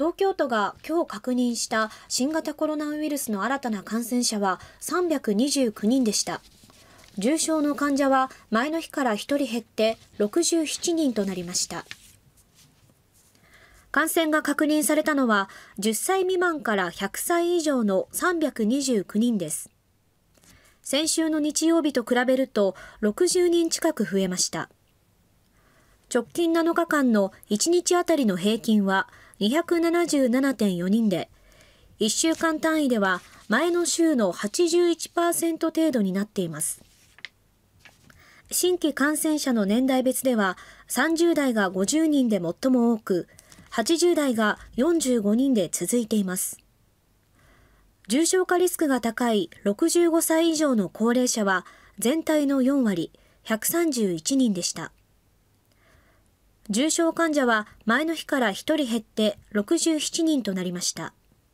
東京都が今日確認した新型コロナウイルスの新たな感染者は329人でした。重症の患者は前の日から1人減って67人となりました。感染が確認されたのは10歳未満から100歳以上の329人です。先週の日曜日と比べると60人近く増えました。直近7日間の1日あたりの平均は277.4人で、1週間単位では前の週の81%程度になっています。新規感染者の年代別では30代が50人で最も多く、80代が45人で続いています。重症化リスクが高い65歳以上の高齢者は全体の4割、131人でした。重症患者は前の日から1人減って67人となりました。